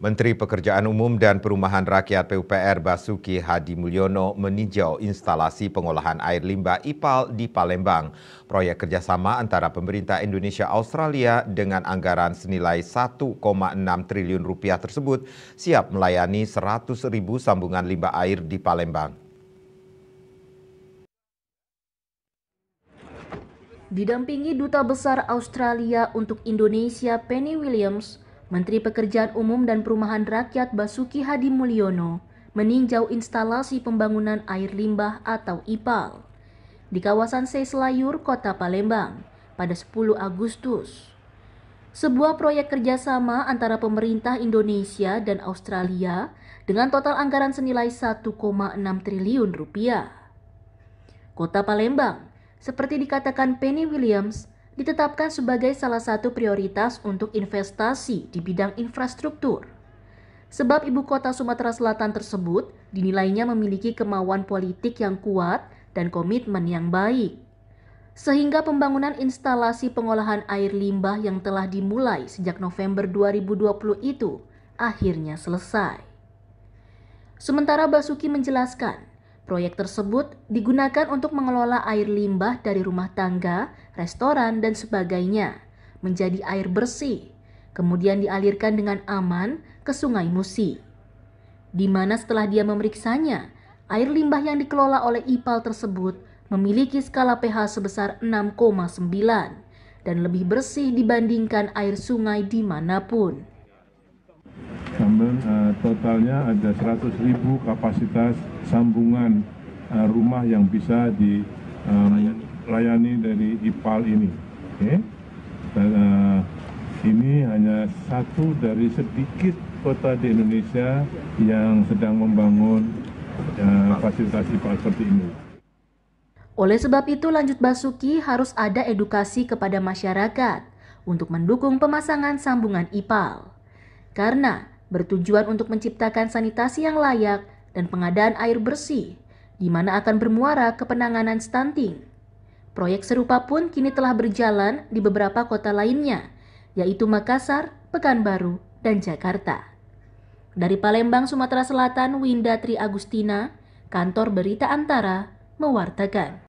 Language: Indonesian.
Menteri Pekerjaan Umum dan Perumahan Rakyat PUPR Basuki Hadi Mulyono meninjau instalasi pengolahan air limbah IPAL di Palembang. Proyek kerjasama antara pemerintah Indonesia Australia dengan anggaran senilai 1,6 triliun rupiah tersebut siap melayani 100 ribu sambungan limbah air di Palembang. Didampingi Duta Besar Australia untuk Indonesia Penny Williams, Menteri Pekerjaan Umum dan Perumahan Rakyat Basuki Hadi Mulyono meninjau instalasi pembangunan air limbah atau IPAL di kawasan Seislayur Kota Palembang pada 10 Agustus. Sebuah proyek kerjasama antara pemerintah Indonesia dan Australia dengan total anggaran senilai 1,6 triliun rupiah. Kota Palembang, seperti dikatakan Penny Williams, ditetapkan sebagai salah satu prioritas untuk investasi di bidang infrastruktur. Sebab ibu kota Sumatera Selatan tersebut dinilainya memiliki kemauan politik yang kuat dan komitmen yang baik. Sehingga pembangunan instalasi pengolahan air limbah yang telah dimulai sejak November 2020 itu akhirnya selesai. Sementara Basuki menjelaskan, Proyek tersebut digunakan untuk mengelola air limbah dari rumah tangga, restoran, dan sebagainya menjadi air bersih, kemudian dialirkan dengan aman ke Sungai Musi. Di mana setelah dia memeriksanya, air limbah yang dikelola oleh IPAL tersebut memiliki skala pH sebesar 6,9 dan lebih bersih dibandingkan air sungai dimanapun sambung uh, totalnya ada 100.000 kapasitas sambungan uh, rumah yang bisa dilayani eh, um, dari IPAL ini. Okay. uh, ini hanya satu dari sedikit kota di Indonesia yang sedang membangun uh, fasilitas IPAL seperti ini. Oleh sebab itu, lanjut Basuki harus ada edukasi kepada masyarakat untuk mendukung pemasangan sambungan IPAL. Karena bertujuan untuk menciptakan sanitasi yang layak dan pengadaan air bersih, di mana akan bermuara ke penanganan stunting. Proyek serupa pun kini telah berjalan di beberapa kota lainnya, yaitu Makassar, Pekanbaru, dan Jakarta. Dari Palembang, Sumatera Selatan, Winda Tri Agustina, kantor Berita Antara, mewartakan.